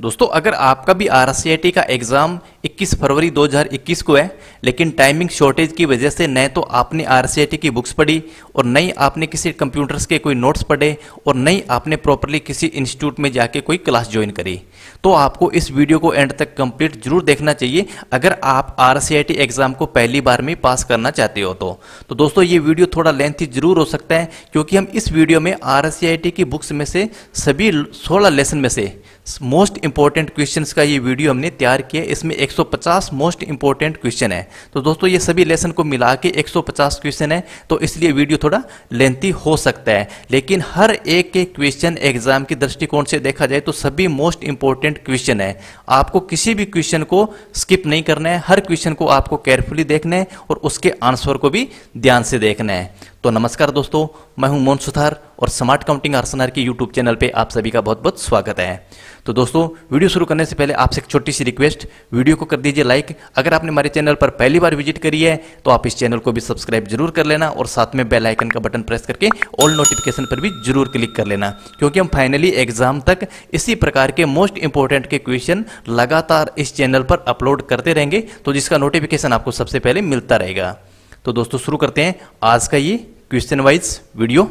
दोस्तों अगर आपका भी आर का एग्ज़ाम 21 फरवरी 2021 को है लेकिन टाइमिंग शॉर्टेज की वजह से न तो आपने आर की बुक्स पढ़ी और न ही आपने किसी कंप्यूटर्स के कोई नोट्स पढ़े और न ही आपने प्रॉपरली किसी इंस्टीट्यूट में जाके कोई क्लास ज्वाइन करी तो आपको इस वीडियो को एंड तक कंप्लीट जरूर देखना चाहिए अगर आप आर एग्ज़ाम को पहली बार में पास करना चाहते हो तो, तो दोस्तों ये वीडियो थोड़ा लेंथी जरूर हो सकता है क्योंकि हम इस वीडियो में आर की बुक्स में से सभी सोलह लेसन में से मोस्ट इंपॉर्टेंट क्वेश्चन का ये वीडियो हमने तैयार किया इसमें 150 मोस्ट इंपॉर्टेंट क्वेश्चन है तो दोस्तों ये सभी लेसन को मिला के एक क्वेश्चन है तो इसलिए वीडियो थोड़ा लेंथी हो सकता है लेकिन हर एक के क्वेश्चन एग्जाम के दृष्टिकोण से देखा जाए तो सभी मोस्ट इंपॉर्टेंट क्वेश्चन है आपको किसी भी क्वेश्चन को स्किप नहीं करना है हर क्वेश्चन को आपको केयरफुली देखना है और उसके आंसर को भी ध्यान से देखना है तो नमस्कार दोस्तों मैं हूं मोहन सुथार और स्मार्ट काउंटिंग आर्सनार के यूट्यूब चैनल पे आप सभी का बहुत बहुत स्वागत है तो दोस्तों वीडियो शुरू करने से पहले आपसे एक छोटी सी रिक्वेस्ट वीडियो को कर दीजिए लाइक अगर आपने हमारे चैनल पर पहली बार विजिट करी है तो आप इस चैनल को भी सब्सक्राइब जरूर कर लेना और साथ में बेल आइकन का बटन प्रेस करके ऑल नोटिफिकेशन पर भी जरूर क्लिक कर लेना क्योंकि हम फाइनली एग्जाम तक इसी प्रकार के मोस्ट इंपॉर्टेंट के क्वेश्चन लगातार इस चैनल पर अपलोड करते रहेंगे तो जिसका नोटिफिकेशन आपको सबसे पहले मिलता रहेगा तो दोस्तों शुरू करते हैं आज का ये क्वेश्चन वाइज वीडियो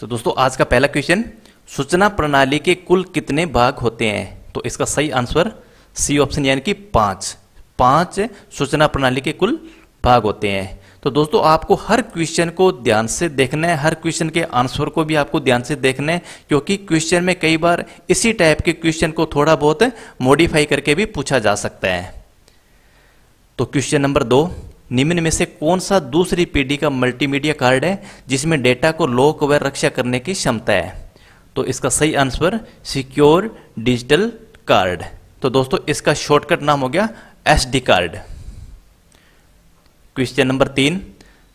तो दोस्तों आज का पहला क्वेश्चन सूचना प्रणाली के कुल कितने भाग होते हैं तो इसका सही आंसर सी ऑप्शन यानी कि पांच पांच सूचना प्रणाली के कुल भाग होते हैं तो दोस्तों आपको हर क्वेश्चन को ध्यान से देखना है हर क्वेश्चन के आंसर को भी आपको ध्यान से देखना है क्योंकि क्वेश्चन में कई बार इसी टाइप के क्वेश्चन को थोड़ा बहुत मॉडिफाई करके भी पूछा जा सकता है तो क्वेश्चन नंबर दो निम्न में से कौन सा दूसरी पीढ़ी का मल्टीमीडिया कार्ड है जिसमें डेटा को लोक व रक्षा करने की क्षमता है तो इसका सही आंसर सिक्योर डिजिटल कार्ड तो दोस्तों इसका शॉर्टकट नाम हो गया एसडी कार्ड क्वेश्चन नंबर तीन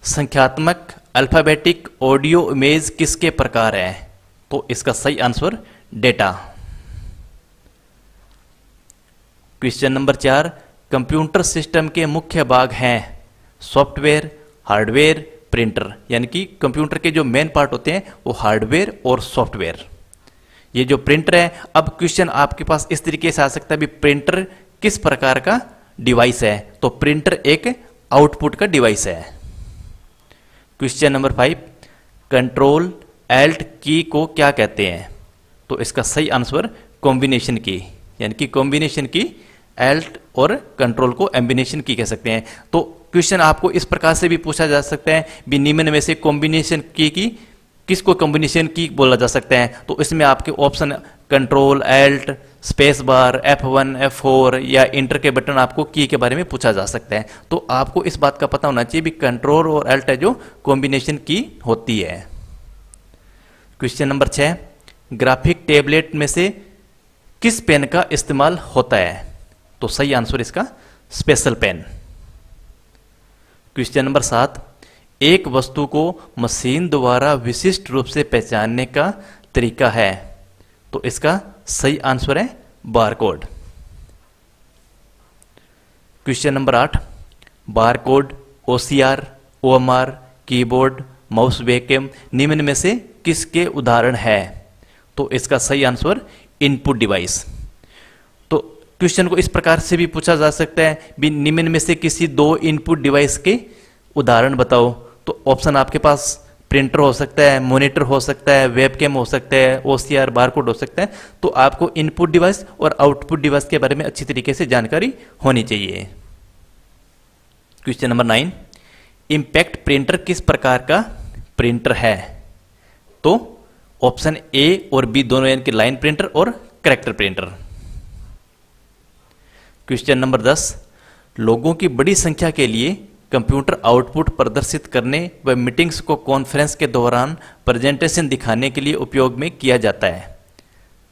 संख्यात्मक अल्फाबेटिक ऑडियो इमेज किसके प्रकार है तो इसका सही आंसर डेटा क्वेश्चन नंबर चार कंप्यूटर सिस्टम के मुख्य भाग हैं सॉफ्टवेयर हार्डवेयर प्रिंटर यानी कि कंप्यूटर के जो मेन पार्ट होते हैं वो हार्डवेयर और सॉफ्टवेयर ये जो प्रिंटर है अब क्वेश्चन आपके पास इस तरीके से आ सकता है भी प्रिंटर किस प्रकार का डिवाइस है तो प्रिंटर एक आउटपुट का डिवाइस है question number five control alt key को क्या कहते हैं तो इसका सही आंसर कॉम्बिनेशन की यानी कि कॉम्बिनेशन की एल्ट और कंट्रोल को एम्बिनेशन की कह सकते हैं तो क्वेश्चन आपको इस प्रकार से भी पूछा जा सकता है भी निम्न में से कॉम्बिनेशन की की किसको कॉम्बिनेशन की बोला जा सकता है तो इसमें आपके option control alt space bar F1, F4 या इंटर के बटन आपको की के बारे में पूछा जा सकता है तो आपको इस बात का पता होना चाहिए भी कंट्रोल और एल्ट है जो कॉम्बिनेशन की होती है क्वेश्चन नंबर छह ग्राफिक टेबलेट में से किस पेन का इस्तेमाल होता है तो सही आंसर इसका स्पेशल पेन क्वेश्चन नंबर सात एक वस्तु को मशीन द्वारा विशिष्ट रूप से पहचानने का तरीका है तो इसका सही आंसर है बारकोड क्वेश्चन नंबर आठ barcode OCR OMR keyboard mouse vacuum निम्न में से किसके उदाहरण है तो इसका सही आंसर इनपुट डिवाइस तो क्वेश्चन को इस प्रकार से भी पूछा जा सकता है भी निम्न में से किसी दो इनपुट डिवाइस के उदाहरण बताओ तो ऑप्शन आपके पास प्रिंटर हो सकता है मोनिटर हो सकता है वेबकेम हो सकता है ओ सी आर बारकोड हो सकता है तो आपको इनपुट डिवाइस और आउटपुट डिवाइस के बारे में अच्छी तरीके से जानकारी होनी चाहिए question number nine impact printer किस प्रकार का प्रिंटर है तो ऑप्शन ए और बी दोनों यानी कि लाइन प्रिंटर और करेक्टर प्रिंटर क्वेश्चन नंबर दस लोगों की बड़ी संख्या के लिए कंप्यूटर आउटपुट प्रदर्शित करने व मीटिंग्स को कॉन्फ्रेंस के दौरान प्रेजेंटेशन दिखाने के लिए उपयोग में किया जाता है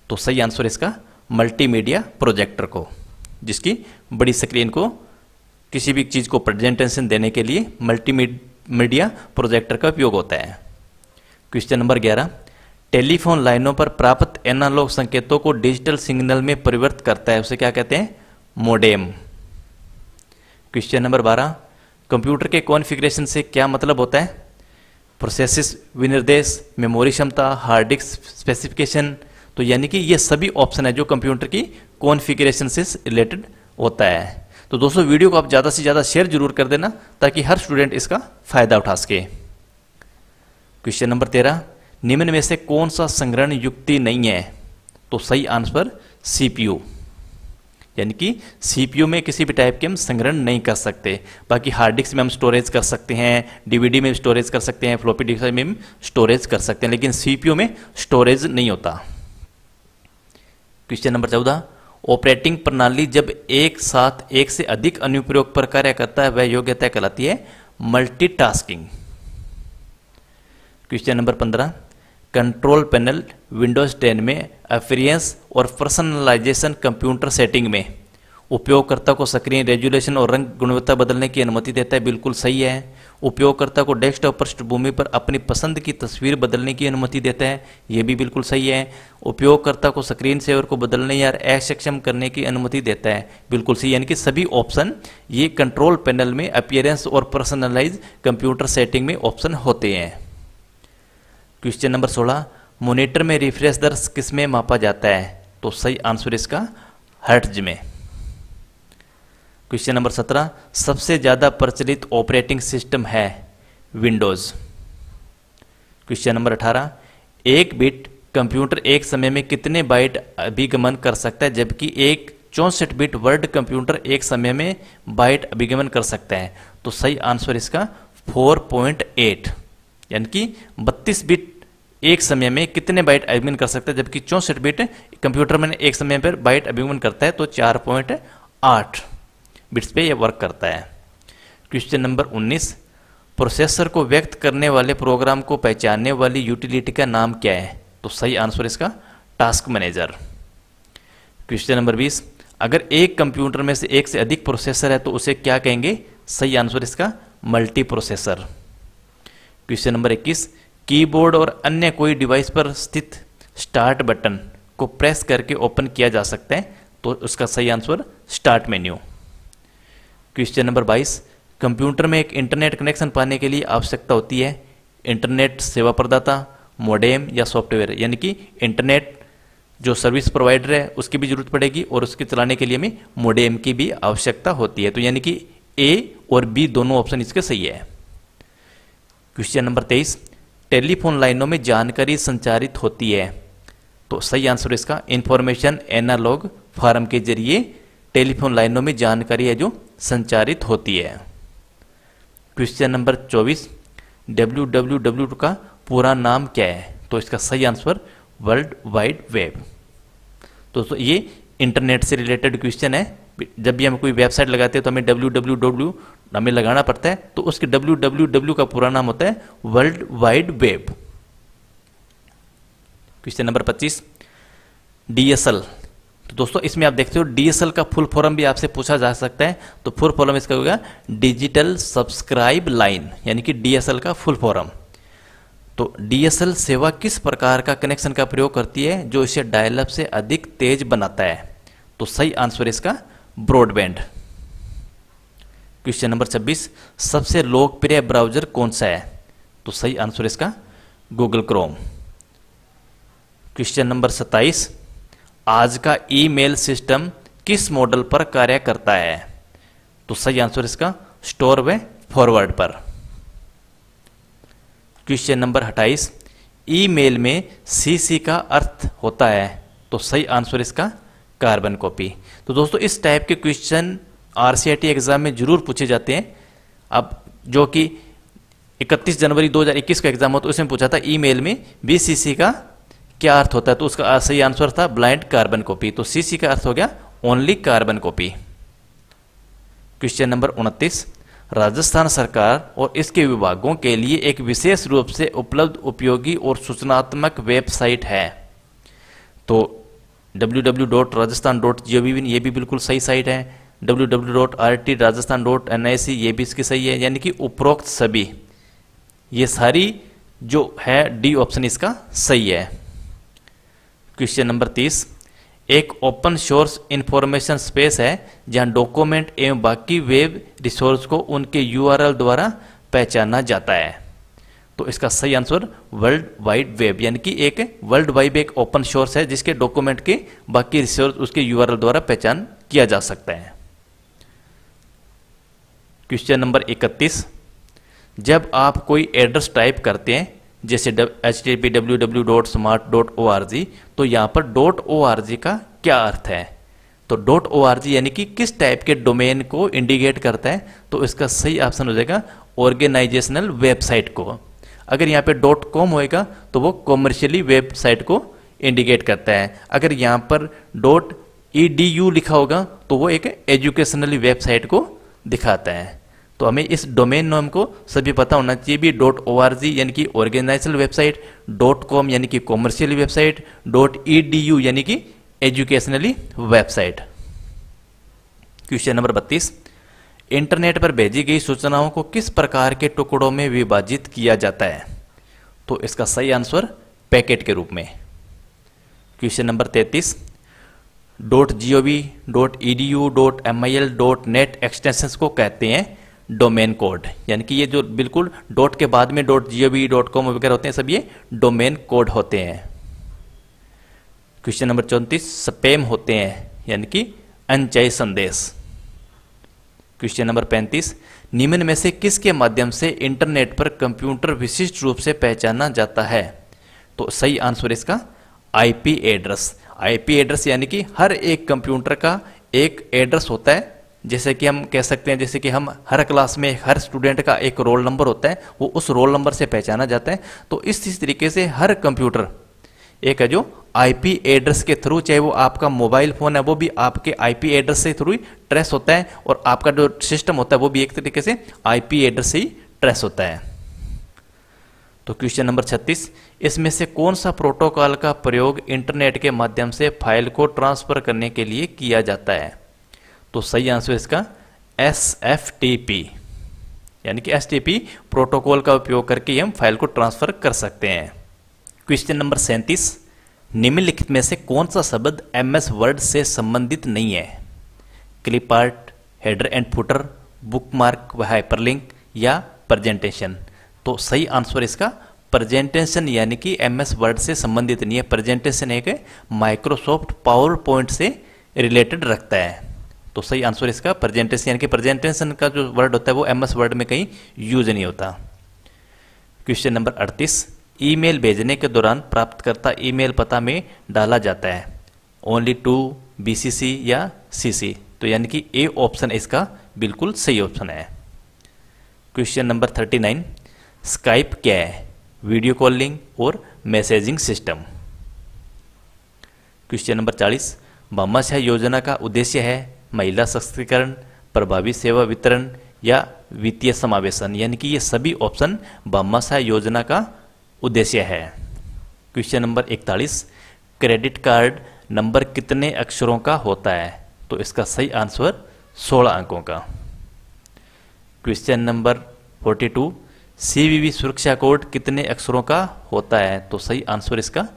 तो सही आंसर इसका मल्टीमीडिया प्रोजेक्टर को जिसकी बड़ी स्क्रीन को किसी भी चीज़ को प्रेजेंटेशन देने के लिए मल्टीमीडिया प्रोजेक्टर का उपयोग होता है क्वेश्चन नंबर ग्यारह टेलीफोन लाइनों पर प्राप्त एनालॉग संकेतों को डिजिटल सिग्नल में परिवर्तित करता है उसे क्या कहते हैं मोडेम क्वेश्चन नंबर बारह कंप्यूटर के कॉन्फ़िगरेशन से क्या मतलब होता है प्रोसेसिस विनिर्देश मेमोरी क्षमता हार्ड डिस्क स्पेसिफिकेशन तो यानी कि ये सभी ऑप्शन है जो कंप्यूटर की कॉन्फ़िगरेशन से रिलेटेड होता है तो दोस्तों वीडियो को आप ज़्यादा से ज़्यादा शेयर जरूर कर देना ताकि हर स्टूडेंट इसका फायदा उठा सके क्वेश्चन नंबर तेरह निम्न में से कौन सा संग्रहण युक्ति नहीं है तो सही आंसर सीपीयू यानी कि सीपीयू में किसी भी टाइप के हम संग्रहण नहीं कर सकते बाकी हार्ड डिस्क में हम स्टोरेज कर सकते हैं डीवीडी में स्टोरेज कर सकते हैं फ्लोपी डिस्क में स्टोरेज कर सकते हैं लेकिन सीपीयू में स्टोरेज नहीं होता क्वेश्चन नंबर चौदह ऑपरेटिंग प्रणाली जब एक साथ एक से अधिक अनुप्रयोग पर कार्य करता है वह योग्यता कहलाती है मल्टीटास्किंग क्वेश्चन नंबर पंद्रह कंट्रोल पैनल विंडोज 10 में अफेरियंस और पर्सनलाइजेशन कंप्यूटर सेटिंग में उपयोगकर्ता को सक्रिय रेजुलेशन और रंग गुणवत्ता बदलने की अनुमति देता है बिल्कुल सही है उपयोगकर्ता को डेस्कटॉप पृष्ठभूमि पर अपनी पसंद की तस्वीर बदलने की अनुमति देता है ये भी बिल्कुल सही है उपयोगकर्ता को स्क्रीन सेवर को बदलने या अक्षम करने की अनुमति देता है बिल्कुल सही यानी कि सभी ऑप्शन ये कंट्रोल पैनल में अपियरेंस और पर्सनलाइज कंप्यूटर सेटिंग में ऑप्शन होते हैं क्वेश्चन नंबर सोलह मोनिटर में रिफ्रेश दर किस में मापा जाता है तो सही आंसर इसका हर्ट्ज में क्वेश्चन नंबर सत्रह सबसे ज़्यादा प्रचलित ऑपरेटिंग सिस्टम है विंडोज़ क्वेश्चन नंबर अठारह एक बिट कंप्यूटर एक समय में कितने बाइट अभिगमन कर सकता है जबकि एक चौसठ बिट वर्ड कंप्यूटर एक समय में बाइट अभिगमन कर सकता है तो सही आंसर इसका 4.8 यानी कि 32 बिट एक समय में कितने बाइट अभिगमन कर सकता है जबकि चौंसठ बिट कंप्यूटर में एक समय पर बाइट अभिगमन करता है तो चार पॉइंट आठ बिट्स पे यह वर्क करता है क्वेश्चन नंबर उन्नीस प्रोसेसर को व्यक्त करने वाले प्रोग्राम को पहचानने वाली यूटिलिटी का नाम क्या है तो सही आंसर इसका टास्क मैनेजर क्वेश्चन नंबर बीस अगर एक कंप्यूटर में से एक से अधिक प्रोसेसर है तो उसे क्या कहेंगे सही आंसर इसका मल्टी प्रोसेसर क्वेश्चन नंबर इक्कीस कीबोर्ड और अन्य कोई डिवाइस पर स्थित स्टार्ट बटन को प्रेस करके ओपन किया जा सकता है तो उसका सही answer start menu question number 22 computer में एक इंटरनेट कनेक्शन पाने के लिए आवश्यकता होती है इंटरनेट सेवा प्रदाता मोडेम या सॉफ्टवेयर यानी कि इंटरनेट जो सर्विस प्रोवाइडर है उसकी भी जरूरत पड़ेगी और उसके चलाने के लिए हमें मोडेम की भी आवश्यकता होती है तो यानी कि ए और बी दोनों ऑप्शन इसके सही है क्वेश्चन नंबर तेईस टेलीफोन लाइनों में जानकारी संचारित होती है तो सही आंसर इसका इंफॉर्मेशन एनालॉग फार्म के जरिए टेलीफोन लाइनों में जानकारी है जो संचारित होती है क्वेश्चन नंबर 24 डब्ल्यू का पूरा नाम क्या है तो इसका सही आंसर वर्ल्ड वाइड वेब दोस्तों ये इंटरनेट से रिलेटेड क्वेश्चन है जब भी हम कोई वेबसाइट लगाते हैं तो हमें डब्ल्यू हमें लगाना पड़ता है तो उसके डब्ल्यू डब्ल्यू डब्ल्यू का पूरा नाम होता है world wide web question number पच्चीस डीएसएल तो दोस्तों इसमें आप देखते हो डीएसएल का फुल फॉर्म भी आपसे पूछा जा सकता है तो फुल फॉर्म इसका होगा डिजिटल सब्सक्राइब लाइन यानी कि डीएसएल का फुल फॉर्म तो डीएसएल सेवा किस प्रकार का कनेक्शन का प्रयोग करती है जो इसे डायलअप से अधिक तेज बनाता है तो सही आंसर इसका ब्रॉडबैंड क्वेश्चन नंबर 26 सबसे लोकप्रिय ब्राउजर कौन सा है तो सही आंसर इसका गूगल क्रोम क्वेश्चन नंबर 27 आज का ईमेल सिस्टम किस मॉडल पर कार्य करता है तो सही आंसर इसका स्टोर वे फॉरवर्ड पर क्वेश्चन नंबर 28 ईमेल में सीसी का अर्थ होता है तो सही आंसर इसका कार्बन कॉपी तो दोस्तों इस टाइप के क्वेश्चन आर एग्ज़ाम में ज़रूर पूछे जाते हैं अब जो कि 31 जनवरी 2021 का एग्ज़ाम होता तो उसमें पूछा था ईमेल में बी का क्या अर्थ होता है तो उसका सही आंसर था ब्लाइंड कार्बन कॉपी तो सीसी का अर्थ हो गया only carbon copy question number उनतीस राजस्थान सरकार और इसके विभागों के लिए एक विशेष रूप से उपलब्ध उपयोगी और सूचनात्मक वेबसाइट है तो W W dot Rajasthan dot G भी बिल्कुल सही साइट है W W dot R T Rajasthan dot N I C ये भी इसकी सही है यानी कि उपरोक्त सभी ये सारी जो है डी ऑप्शन इसका सही है क्वेश्चन नंबर तीस एक ओपन सोर्स इंफॉर्मेशन स्पेस है जहां डॉक्यूमेंट एवं बाकी वेब रिसोर्स को उनके यूआरएल द्वारा पहचाना जाता है तो इसका सही आंसर वर्ल्ड वाइड वेब यानी कि एक वर्ल्ड वाइड एक ओपन सोर्स है जिसके डॉक्यूमेंट के बाकी रिसोर्स उसके यूआरएल द्वारा पहचान किया जा सकता है क्वेश्चन नंबर इकतीस जब आप कोई एड्रेस टाइप करते हैं जैसे H T P W W dot smart dot O R G तो यहाँ पर डॉट ओ आर जी का क्या अर्थ है तो डॉट ओ आर जी यानी कि किस टाइप के डोमेन को इंडिकेट करता है तो इसका सही ऑप्शन हो जाएगा ऑर्गेनाइजेशनल वेबसाइट को अगर यहाँ पे डॉट कॉम होएगा तो वो कॉमर्शियली वेबसाइट को इंडिकेट करता है अगर यहाँ पर डॉट ई डी यू लिखा होगा तो वो एक एजुकेशनली वेबसाइट को दिखाता है तो हमें इस डोमेन नाम को सभी पता होना चाहिए भी डॉट ओ आर जी यानी कि ऑर्गेनाइजेशनल वेबसाइट डॉट कॉम यानी कि commercial website dot E D U यानी कि एजुकेशनली वेबसाइट क्वेश्चन नंबर बत्तीस इंटरनेट पर भेजी गई सूचनाओं को किस प्रकार के टुकड़ों में विभाजित किया जाता है तो इसका सही आंसर पैकेट के रूप में क्वेश्चन नंबर तैतीस dot G O V dot E D U dot M I L dot net extension को कहते हैं डोमेन कोड यानी कि ये जो बिल्कुल डॉट के बाद में dot G V dot com वगैरह होते हैं सब ये डोमेन कोड होते हैं क्वेश्चन नंबर चौंतीस स्पेम होते हैं यानी कि अनचय संदेश क्वेश्चन नंबर पैंतीस निम्न में से किसके माध्यम से इंटरनेट पर कंप्यूटर विशिष्ट रूप से पहचाना जाता है तो सही आंसर इसका आईपी एड्रेस आईपी एड्रेस यानी कि हर एक कंप्यूटर का एक एड्रेस होता है जैसे कि हम कह सकते हैं जैसे कि हम हर क्लास में हर स्टूडेंट का एक रोल नंबर होता है वो उस रोल नंबर से पहचाना जाता है तो इस तरीके से हर कंप्यूटर एक है जो आईपी एड्रेस के थ्रू चाहे वो आपका मोबाइल फ़ोन है वो भी आपके आईपी एड्रेस से थ्रू ही ट्रेस होता है और आपका जो सिस्टम होता है वो भी एक तरीके से आईपी एड्रेस से ही ट्रेस होता है तो क्वेश्चन नंबर 36 इसमें से कौन सा प्रोटोकॉल का प्रयोग इंटरनेट के माध्यम से फाइल को ट्रांसफ़र करने के लिए किया जाता है तो सही आंसर इसका एस एफ टी पी यानी कि एस टी पी प्रोटोकॉल का उपयोग करके हम फाइल को ट्रांसफर कर सकते हैं क्वेश्चन नंबर सैंतीस निम्नलिखित में से कौन सा शब्द एम एस वर्ड से संबंधित नहीं है clip art header and footer bookmark व हाइपरलिंक या प्रजेंटेशन तो सही आंसर इसका प्रजेंटेशन यानी कि एम एस वर्ड से संबंधित नहीं है प्रजेंटेशन एक माइक्रोसॉफ्ट पावर पॉइंट से रिलेटेड रखता है तो सही आंसर इसका प्रेजेंटेशन यानी कि प्रेजेंटेशन का जो वर्ड होता है वो एम एस वर्ड में कहीं यूज नहीं होता क्वेश्चन नंबर अड़तीस ईमेल भेजने के दौरान प्राप्तकर्ता ईमेल पता में डाला जाता है ओनली टू बीसीसी या सीसी तो यानी कि ए ऑप्शन इसका बिल्कुल सही ऑप्शन है question number thirty nine Skype क्या है वीडियो कॉलिंग और मैसेजिंग सिस्टम क्वेश्चन नंबर चालीस भमाशय योजना का उद्देश्य है महिला सशक्तिकरण प्रभावी सेवा वितरण या वित्तीय समावेशन यानी कि ये सभी ऑप्शन बामाशाह योजना का उद्देश्य है क्वेश्चन नंबर इकतालीस क्रेडिट कार्ड नंबर कितने अक्षरों का होता है तो इसका सही आंसर 16 अंकों का क्वेश्चन नंबर 42 सीवीवी सुरक्षा कोड कितने अक्षरों का होता है तो सही आंसर इसका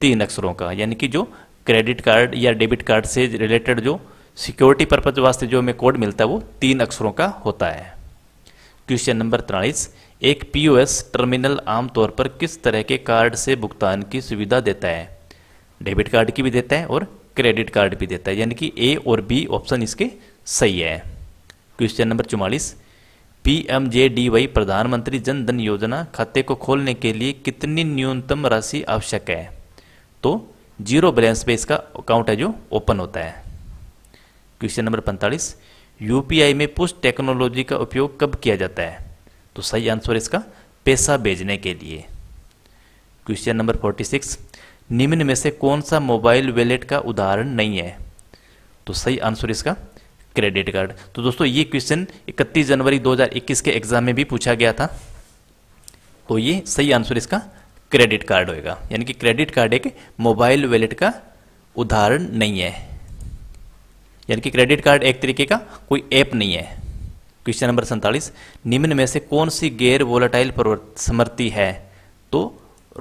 तीन अक्षरों का यानी कि जो क्रेडिट कार्ड या डेबिट कार्ड से रिलेटेड जो सिक्योरिटी पर्पज वास्ते जो हमें कोड मिलता है वो तीन अक्षरों का होता है क्वेश्चन नंबर तिरालीस एक पीओएस टर्मिनल आमतौर पर किस तरह के कार्ड से भुगतान की सुविधा देता है डेबिट कार्ड की भी देता है और क्रेडिट कार्ड भी देता है यानी कि ए और बी ऑप्शन इसके सही है क्वेश्चन नंबर चौवालीस P M J D Y प्रधानमंत्री जन धन योजना खाते को खोलने के लिए कितनी न्यूनतम राशि आवश्यक है तो जीरो बैलेंस पे इसका अकाउंट है जो ओपन होता है क्वेश्चन नंबर पैंतालीस यूपीआई में पुश टेक्नोलॉजी का उपयोग कब किया जाता है तो सही आंसर इसका पैसा भेजने के लिए क्वेश्चन नंबर फोर्टी सिक्स निम्न में से कौन सा मोबाइल वैलेट का उदाहरण नहीं है तो सही आंसर इसका क्रेडिट कार्ड तो दोस्तों ये क्वेश्चन 31 जनवरी 2021 के एग्जाम में भी पूछा गया था तो ये सही आंसर इसका क्रेडिट कार्ड होएगा यानी कि क्रेडिट कार्ड एक मोबाइल वैलेट का उदाहरण नहीं है यानी कि क्रेडिट कार्ड एक तरीके का कोई ऐप नहीं है क्वेश्चन नंबर सैंतालीस निम्न में से कौन सी गैर वोलाटाइल समृति है तो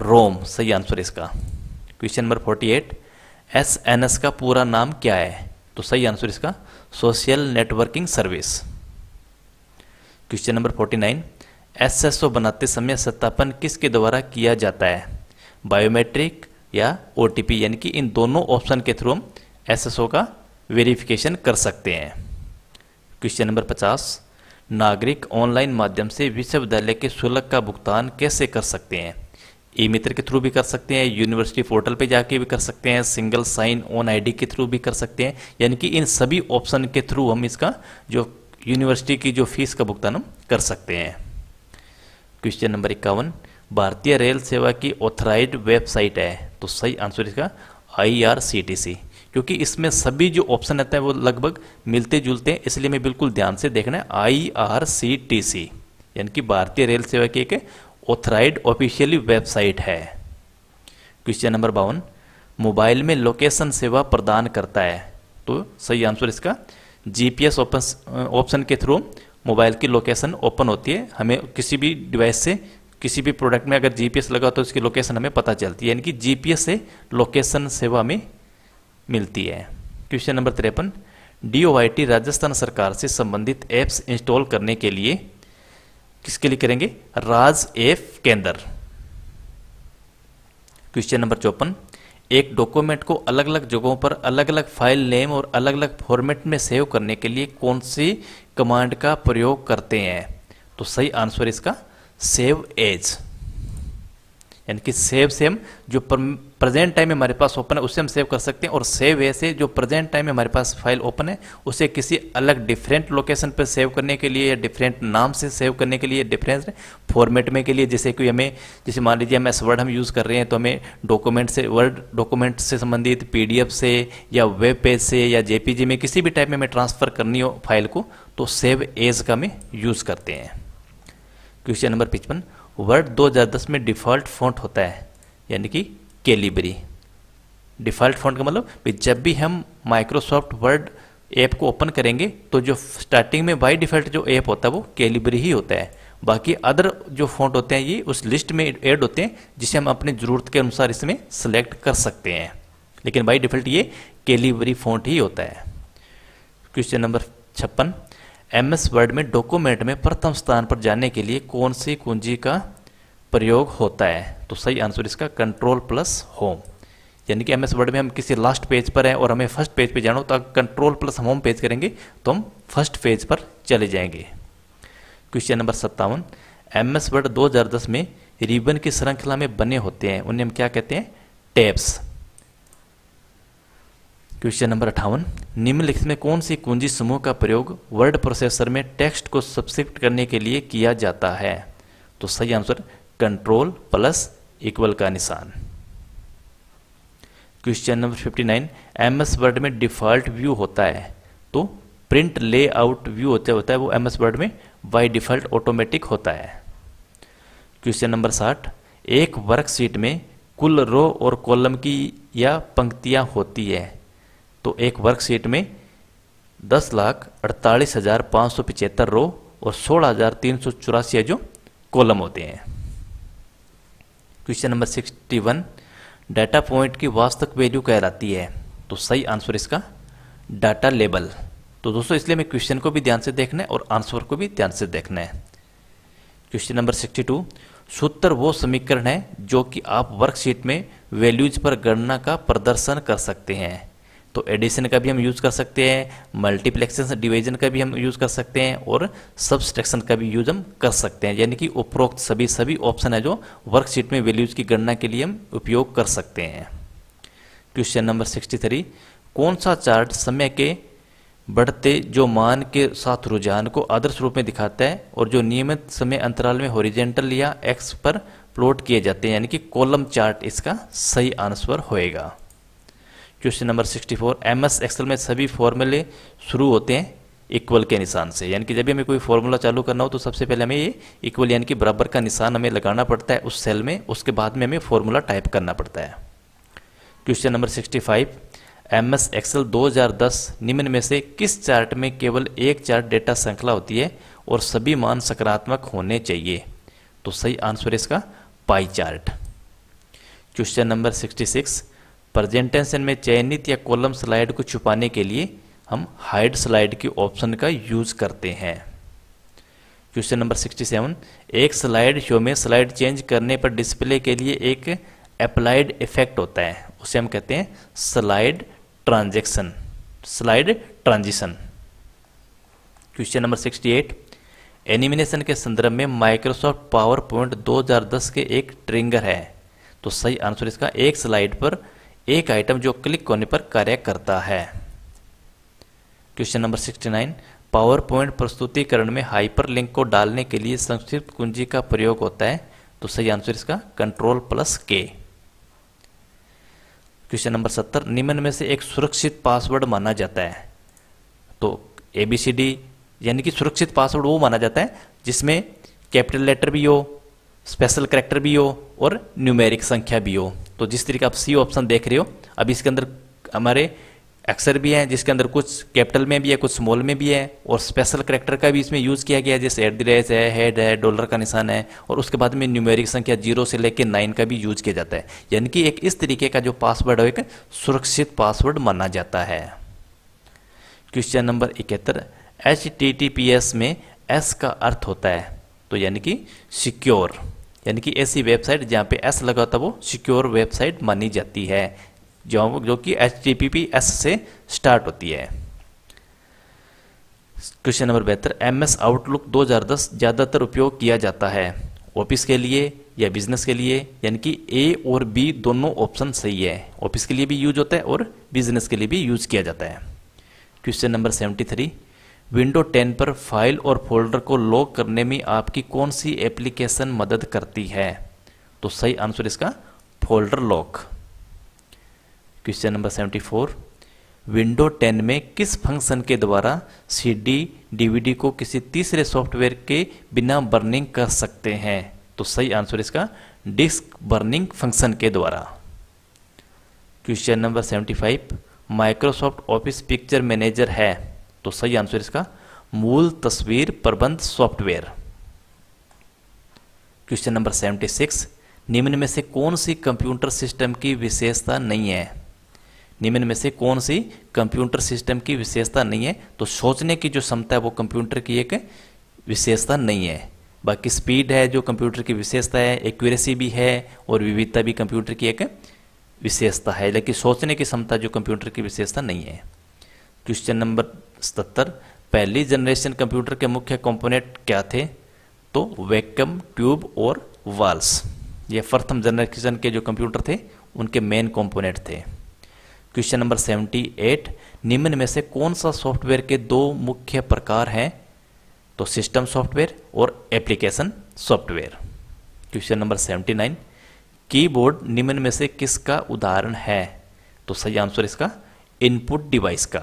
रोम सही आंसर इसका question number forty eight S N S का पूरा नाम क्या है तो सही आंसर इसका social networking service question number forty nine S S O बनाते समय सत्यापन किसके द्वारा किया जाता है बायोमेट्रिक या ओ यानी कि इन दोनों ऑप्शन के थ्रू हम एस एस ओ का वेरिफिकेशन कर सकते हैं क्वेश्चन नंबर पचास नागरिक ऑनलाइन माध्यम से विश्वविद्यालय के शुल्क का भुगतान कैसे कर सकते हैं ई मित्र के थ्रू भी कर सकते हैं यूनिवर्सिटी पोर्टल पे जाके भी कर सकते हैं सिंगल साइन ऑन आईडी के थ्रू भी कर सकते हैं यानी कि इन सभी ऑप्शन के थ्रू हम इसका जो यूनिवर्सिटी की जो फीस का भुगतान हम कर सकते हैं क्वेश्चन नंबर इक्यावन भारतीय रेल सेवा की ऑथराइज वेबसाइट है तो सही आंसर इसका आई आर सी टी सी क्योंकि इसमें सभी जो ऑप्शन रहते हैं वो लगभग मिलते जुलते हैं इसलिए मैं बिल्कुल ध्यान से देखना है आई आर सी टी सी यानी कि भारतीय रेल सेवा की एक ऑथराइड ऑफिशियली वेबसाइट है क्वेश्चन नंबर बावन मोबाइल में लोकेशन सेवा प्रदान करता है तो सही आंसर इसका जीपीएस ऑप्शन के थ्रू मोबाइल की लोकेशन ओपन होती है हमें किसी भी डिवाइस से किसी भी प्रोडक्ट में अगर जीपीएस लगा तो उसकी लोकेशन हमें पता चलती है यानी कि जीपीएस से लोकेशन सेवा हमें मिलती है क्वेश्चन नंबर तिरपन डी राजस्थान सरकार से संबंधित ऐप्स इंस्टॉल करने के लिए किसके लिए करेंगे राज एफ केंद्र क्वेश्चन नंबर चौपन एक डॉक्यूमेंट को अलग अलग जगहों पर अलग अलग फाइल नेम और अलग अलग फॉर्मेट में सेव करने के लिए कौन सी कमांड का प्रयोग करते हैं तो सही आंसर इसका सेव एज यानी कि सेव से हम जो प्रेजेंट टाइम में हमारे पास ओपन है उसे हम सेव कर सकते हैं और सेव ऐसे जो प्रेजेंट टाइम में हमारे पास फाइल ओपन है उसे किसी अलग डिफरेंट लोकेशन पर सेव करने के लिए या डिफरेंट नाम से सेव करने के लिए डिफरेंस फॉर्मेट में के लिए जैसे कि हमें जैसे मान लीजिए हम एस वर्ड हम यूज़ कर रहे हैं तो हमें डॉक्यूमेंट से वर्ड डॉक्यूमेंट से संबंधित पी से या वेब पेज से या जे में किसी भी टाइप में हमें ट्रांसफ़र करनी हो फाइल को तो सेव एज का हमें यूज़ करते हैं क्वेश्चन नंबर पिचपन वर्ड 2010 में डिफ़ॉल्ट फ़ॉन्ट होता है यानी कि कैलिबरी डिफ़ॉल्ट फ़ॉन्ट का मतलब जब भी हम माइक्रोसॉफ्ट वर्ड ऐप को ओपन करेंगे तो जो स्टार्टिंग में बाई डिफ़ॉल्ट जो ऐप होता है वो कैलिबरी ही होता है बाकी अदर जो फ़ॉन्ट होते हैं ये उस लिस्ट में ऐड होते हैं जिसे हम अपनी ज़रूरत के अनुसार इसमें सेलेक्ट कर सकते हैं लेकिन बाई डिफ़ॉल्ट ये कैलिबरी फ़ॉन्ट ही होता है क्वेश्चन नंबर छप्पन एम एस वर्ड में डॉक्यूमेंट में प्रथम स्थान पर जाने के लिए कौन सी कुंजी का प्रयोग होता है तो सही आंसर इसका कंट्रोल प्लस होम यानी कि एमएस वर्ड में हम किसी लास्ट पेज पर हैं और हमें फर्स्ट पेज पे जाना हो तो कंट्रोल प्लस होम पेज करेंगे तो हम फर्स्ट पेज पर चले जाएंगे क्वेश्चन नंबर सत्तावन एम एस वर्ड 2010 में रिबन की श्रृंखला में बने होते हैं उन्हें हम क्या कहते हैं टैब्स क्वेश्चन नंबर अठावन निम्नलिखित में कौन सी कुंजी समूह का प्रयोग वर्ड प्रोसेसर में टेक्स्ट को सब्सक्रिप्ट करने के लिए किया जाता है तो सही आंसर कंट्रोल प्लस इक्वल का निशान question number 59 M S Word में डिफ़ॉल्ट व्यू होता है तो प्रिंट लेआउट व्यू होता होता है वो एम एस वर्ड में बाय डिफ़ॉल्ट ऑटोमेटिक होता है क्वेश्चन नंबर 60 एक वर्कशीट में कुल रो और कॉलम की या पंक्तियां होती है तो एक वर्कशीट में दस लाख अड़तालीस हज़ार पाँच सौ पिचहत्तर रो और सोलह हज़ार तीन सौ चौरासी जो कॉलम होते हैं question number sixty one data point की वास्तविक वैल्यू कहलाती है तो सही आंसर इसका डाटा लेबल तो दोस्तों इसलिए मैं क्वेश्चन को भी ध्यान से देखना है और आंसर को भी ध्यान से देखना है क्वेश्चन नंबर सिक्सटी टू सूत्र वो समीकरण है जो कि आप वर्कशीट में वैल्यूज पर गणना का प्रदर्शन कर सकते हैं तो एडिशन का भी हम यूज़ कर सकते हैं मल्टीप्लेक्सेशन डिवीजन का भी हम यूज़ कर सकते हैं और सब्सट्रैक्शन का भी यूज़ हम कर सकते हैं यानी कि उपरोक्त सभी सभी ऑप्शन है जो वर्कशीट में वैल्यूज़ की गणना के लिए हम उपयोग कर सकते हैं क्वेश्चन नंबर सिक्सटी थ्री कौन सा चार्ट समय के बढ़ते जो मान के साथ रुझान को आदर्श रूप में दिखाता है और जो नियमित समय अंतराल में होरिजेंटल या एक्स पर प्लॉट किए जाते हैं यानी कि कॉलम चार्ट इसका सही आंसर होएगा question number 64 M S Excel में सभी फॉर्मूले शुरू होते हैं इक्वल के निशान से यानी कि जब भी हमें कोई फॉर्मूला चालू करना हो तो सबसे पहले हमें ये इक्वल यानी कि बराबर का निशान हमें लगाना पड़ता है उस सेल में उसके बाद में हमें फॉर्मूला टाइप करना पड़ता है question number 65 M S Excel 2010 निम्न में से किस चार्ट में केवल एक चार्ट डेटा श्रृंखला होती है और सभी मान सकारात्मक होने चाहिए तो सही आंसर है इसका pie chart question number six tension में चयनित या कॉलम स्लाइड को छुपाने के लिए हम हाइड स्लाइड के ऑप्शन का यूज करते हैं क्वेश्चन नंबर 67 एक स्लाइड शो में स्लाइड चेंज करने पर डिस्प्ले के लिए एक अप्लाइड इफेक्ट होता है उसे हम कहते हैं slide transaction slide transition question number 68 animation के संदर्भ में माइक्रोसॉफ्ट पावर पॉइंट दो के एक ट्रिंगर है तो सही आंसर इसका एक स्लाइड पर एक आइटम जो क्लिक होने पर कार्य करता है क्वेश्चन नंबर 69 पावर पॉइंट प्रस्तुतिकरण में हाइपरलिंक को डालने के लिए संक्षिप्त कुंजी का प्रयोग होता है तो सही आंसर इसका control plus K question number 70 निम्न में से एक सुरक्षित पासवर्ड माना जाता है तो एबीसीडी यानी कि सुरक्षित पासवर्ड वो माना जाता है जिसमें कैपिटल लेटर भी हो स्पेशल करेक्टर भी हो और न्यूमेरिक संख्या भी हो तो जिस तरीके आप सी ऑप्शन देख रहे हो अब इसके अंदर हमारे अक्षर भी हैं जिसके अंदर कुछ कैपिटल में भी है कुछ स्मॉल में भी है और स्पेशल करेक्टर का भी इसमें यूज़ किया गया जैसे एट द रेस है हेड है डॉलर का निशान है और उसके बाद में न्यूमेरिक संख्या जीरो से लेकर नाइन का भी यूज किया जाता है यानी कि एक इस तरीके का जो पासवर्ड है एक सुरक्षित पासवर्ड माना जाता है क्वेश्चन नंबर इकहत्तर एच में एस का अर्थ होता है तो यानी कि सिक्योर यानी कि ऐसी वेबसाइट जहाँ पे एस लगा होता है वो सिक्योर वेबसाइट मानी जाती है जो जो कि H T P P S से स्टार्ट होती है क्वेश्चन नंबर बेहतर एम एस आउटलुक दस ज़्यादातर उपयोग किया जाता है ऑफिस के लिए या बिजनेस के लिए यानी कि ए और बी दोनों ऑप्शन सही है ऑफिस के लिए भी यूज होता है और बिजनेस के लिए भी यूज किया जाता है question number seventy three window 10 पर फाइल और फोल्डर को लॉक करने में आपकी कौन सी एप्लीकेशन मदद करती है तो सही आंसर इसका folder lock question number 74 window 10 में किस फंक्शन के द्वारा सीडी डीवीडी को किसी तीसरे सॉफ्टवेयर के बिना बर्निंग कर सकते हैं तो सही आंसर इसका डिस्क बर्निंग फंक्शन के द्वारा question number 75 Microsoft office picture manager है तो सही आंसर इसका मूल तस्वीर प्रबंध software question number seventy six निम्न में से कौन सी कंप्यूटर सिस्टम की विशेषता नहीं है निम्न में से कौन सी कंप्यूटर सिस्टम की विशेषता नहीं है तो सोचने की जो क्षमता है वो कंप्यूटर की एक विशेषता नहीं है बाकी स्पीड है जो कंप्यूटर की विशेषता है एक्यूरेसी भी है और विविधता भी कंप्यूटर की एक विशेषता है लेकिन सोचने की क्षमता जो कंप्यूटर की विशेषता नहीं है क्वेश्चन नंबर सत्तर पहली जनरेशन कंप्यूटर के मुख्य कंपोनेंट क्या थे तो वैक्यूम ट्यूब और वाल्स ये प्रथम जनरेशन के जो कंप्यूटर थे उनके मेन कंपोनेंट थे क्वेश्चन नंबर सेवेंटी एट निम्न में से कौन सा सॉफ्टवेयर के दो मुख्य प्रकार हैं तो सिस्टम सॉफ्टवेयर और application software question number seventy nine keyboard निम्न में से किसका उदाहरण है तो सही आंसर इसका इनपुट डिवाइस का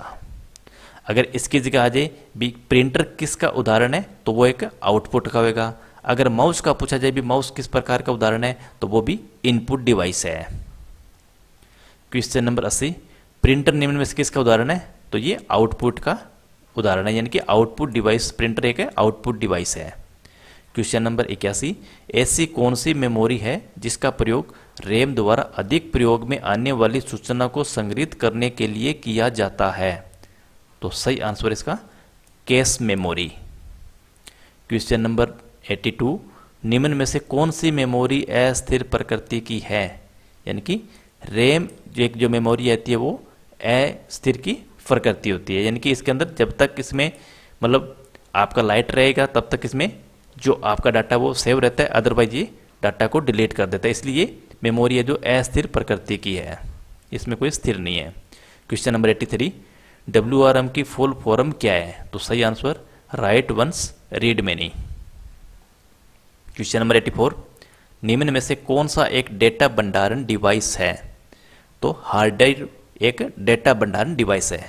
अगर इसकी जगह आ जाए भी प्रिंटर किसका उदाहरण है तो वो एक आउटपुट का होगा अगर माउस का पूछा जाए भी माउस किस प्रकार का उदाहरण है तो वो भी इनपुट डिवाइस है क्वेश्चन नंबर अस्सी प्रिंटर निम्न में से किसका उदाहरण है तो ये आउटपुट का उदाहरण है यानी कि आउटपुट डिवाइस प्रिंटर एक आउटपुट डिवाइस है क्वेश्चन नंबर इक्यासी ऐसी कौन सी मेमोरी है जिसका प्रयोग रेम द्वारा अधिक प्रयोग में आने वाली सूचना को संग्रहित करने के लिए किया जाता है तो सही आंसर इसका केस मेमोरी क्वेश्चन नंबर 82 निम्न में से कौन सी मेमोरी अस्थिर प्रकृति की है यानी कि रेम एक जो मेमोरी आती है वो अस्थिर की प्रकृति होती है यानी कि इसके अंदर जब तक इसमें मतलब आपका लाइट रहेगा तब तक इसमें जो आपका डाटा वो सेव रहता है अदरवाइज ये डाटा को डिलीट कर देता है इसलिए मेमोरी है जो अस्थिर प्रकृति की है इसमें कोई स्थिर नहीं है question number eighty three W R M की फुल फॉर्म क्या है तो सही answer write once read many question number eighty four निम्न में से कौन सा एक डेटा भंडारण डिवाइस है तो हार्ड ड्राइव एक डेटा भंडारण डिवाइस है